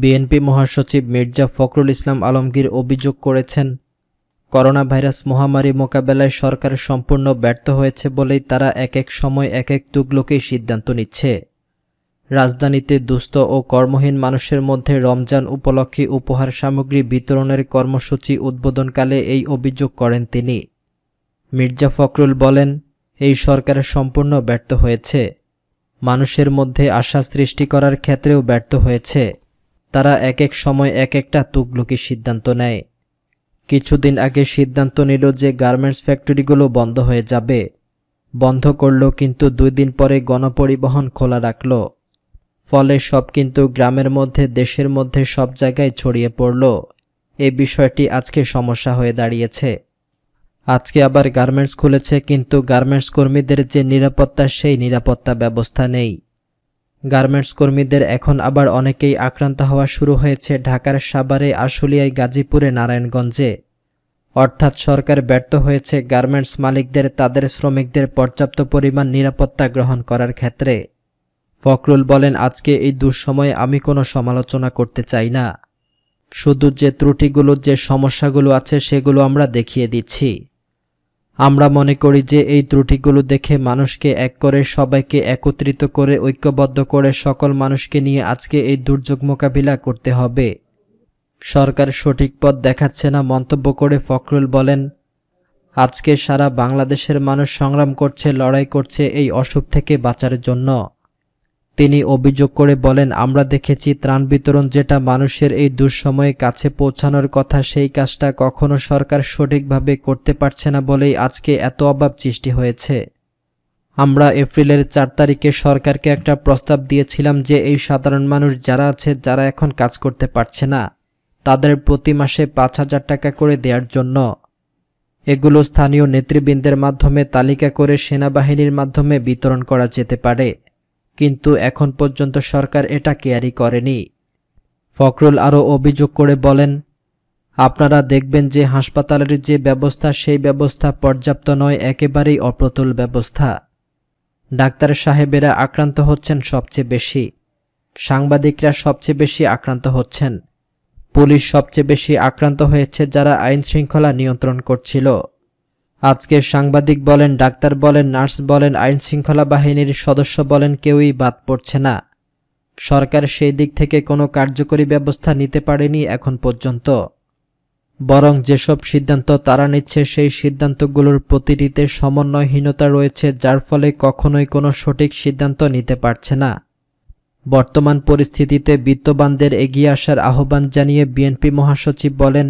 BNP মহাসচিব মির্জা ফখরুল ইসলাম আলমগীর অভিযোগ করেছেন করোনা ভাইরাস মহামারী মোকাবেলায় সরকার সম্পূর্ণ ব্যর্থ হয়েছে বলেই তারা এক এক সময় এক এক তুগলোকেই সিদ্ধান্ত নিচ্ছে রাজধানীতে দুস্থ ও কর্মহীন মানুষের মধ্যে রমজান উপলক্ষে উপহার সামগ্রী বিতরণের কর্মসূচি উদ্বোধনকালে এই অভিযোগ করেন তিনি মির্জা ফখরুল বলেন এই সরকার সম্পূর্ণ ব্যর্থ হয়েছে মানুষের মধ্যে আশা সৃষ্টি করার ক্ষেত্রেও ব্যর্থ হয়েছে তারা এক এক সময় এক একটা তুগলুকি সিদ্ধান্ত নেয় কিছুদিন আগে সিদ্ধান্ত নিল যে গার্মেন্টস ফ্যাক্টরিগুলো বন্ধ হয়ে যাবে বন্ধ করল কিন্তু দুই দিন পরে গণপরিবহন খোলা রাখল ফলে সব কিন্তু গ্রামের মধ্যে দেশের মধ্যে সব জায়গায় ছড়িয়ে পড়ল এই বিষয়টি আজকে সমস্যা হয়ে দাঁড়িয়েছে আজকে আবার গার্মেন্টস খুলেছে কিন্তু গার্মেন্টস কর্মীদের যে নিরাপত্তা সেই নিরাপত্তা ব্যবস্থা নেই গার্মেন্টস কর্মীদের এখন আবার অনেকেই আক্রান্ত হওয়া শুরু হয়েছে ঢাকার সাভারে আশুলিয়ায় গাজীপুরে নারায়ণগঞ্জে অর্থাৎ সরকার ব্যর্থ হয়েছে গার্মেন্টস মালিকদের তাদের শ্রমিকদের পর্যাপ্ত পরিমাণ নিরাপত্তা গ্রহণ করার ক্ষেত্রে ফখরুল বলেন আজকে এই দুঃসময়ে আমি কোনো সমালোচনা করতে চাই না শুধু যে ত্রুটিগুলো যে সমস্যাগুলো আছে সেগুলো আমরা দেখিয়ে দিচ্ছি আমরা মনে করি যে এই ত্রুটিগুলো দেখে মানুষকে এক করে সবাইকে একত্রিত করে ঐক্যবদ্ধ করে সকল মানুষকে নিয়ে আজকে এই দুর্যোগ মোকাবিলা করতে হবে সরকার সঠিক পথ দেখাচ্ছে না মন্তব্য করে ফখরুল বলেন আজকে সারা বাংলাদেশের মানুষ সংগ্রাম করছে লড়াই করছে এই অসুখ থেকে বাঁচার জন্য তিনি অভিযোগ করে বলেন আমরা দেখেছি ত্রাণ বিতরণ যেটা মানুষের এই দুঃসময়ে কাছে পৌঁছানোর কথা সেই কাজটা কখনো সরকার সঠিকভাবে করতে পারছে না বলেই আজকে এত অভাব সৃষ্টি হয়েছে আমরা এপ্রিলের চার তারিখে সরকারকে একটা প্রস্তাব দিয়েছিলাম যে এই সাধারণ মানুষ যারা আছে যারা এখন কাজ করতে পারছে না তাদের প্রতি মাসে পাঁচ হাজার টাকা করে দেওয়ার জন্য এগুলো স্থানীয় নেতৃবৃন্দের মাধ্যমে তালিকা করে সেনাবাহিনীর মাধ্যমে বিতরণ করা যেতে পারে কিন্তু এখন পর্যন্ত সরকার এটা কেয়ারি করেনি ফখরুল আরও অভিযোগ করে বলেন আপনারা দেখবেন যে হাসপাতালের যে ব্যবস্থা সেই ব্যবস্থা পর্যাপ্ত নয় একেবারেই অপ্রতুল ব্যবস্থা ডাক্তার সাহেবেরা আক্রান্ত হচ্ছেন সবচেয়ে বেশি সাংবাদিকরা সবচেয়ে বেশি আক্রান্ত হচ্ছেন পুলিশ সবচেয়ে বেশি আক্রান্ত হয়েছে যারা আইন শৃঙ্খলা নিয়ন্ত্রণ করছিল আজকে সাংবাদিক বলেন ডাক্তার বলেন নার্স বলেন আইন শৃঙ্খলা বাহিনীর সদস্য বলেন কেউই বাদ পড়ছে না সরকার সেই দিক থেকে কোনো কার্যকরী ব্যবস্থা নিতে পারেনি এখন পর্যন্ত বরং যেসব সিদ্ধান্ত তারা নিচ্ছে সেই সিদ্ধান্তগুলোর প্রতিটিতে সমন্বয়হীনতা রয়েছে যার ফলে কখনোই কোনো সঠিক সিদ্ধান্ত নিতে পারছে না বর্তমান পরিস্থিতিতে বিত্তবানদের এগিয়ে আসার আহ্বান জানিয়ে বিএনপি মহাসচিব বলেন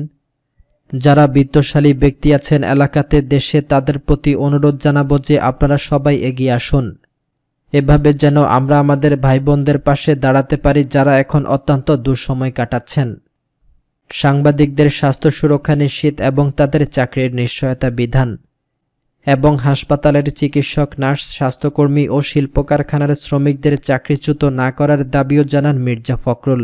যারা বিত্তশালী ব্যক্তি আছেন এলাকাতে দেশে তাদের প্রতি অনুরোধ জানাবো যে আপনারা সবাই এগিয়ে আসুন এভাবে যেন আমরা আমাদের ভাই বোনদের পাশে দাঁড়াতে পারি যারা এখন অত্যন্ত দুঃসময় কাটাচ্ছেন সাংবাদিকদের স্বাস্থ্য সুরক্ষা নিশ্চিত এবং তাদের চাকরির নিশ্চয়তা বিধান এবং হাসপাতালের চিকিৎসক নার্স স্বাস্থ্যকর্মী ও শিল্প কারখানার শ্রমিকদের চাকরিচ্যুত না করার দাবিও জানান মির্জা ফখরুল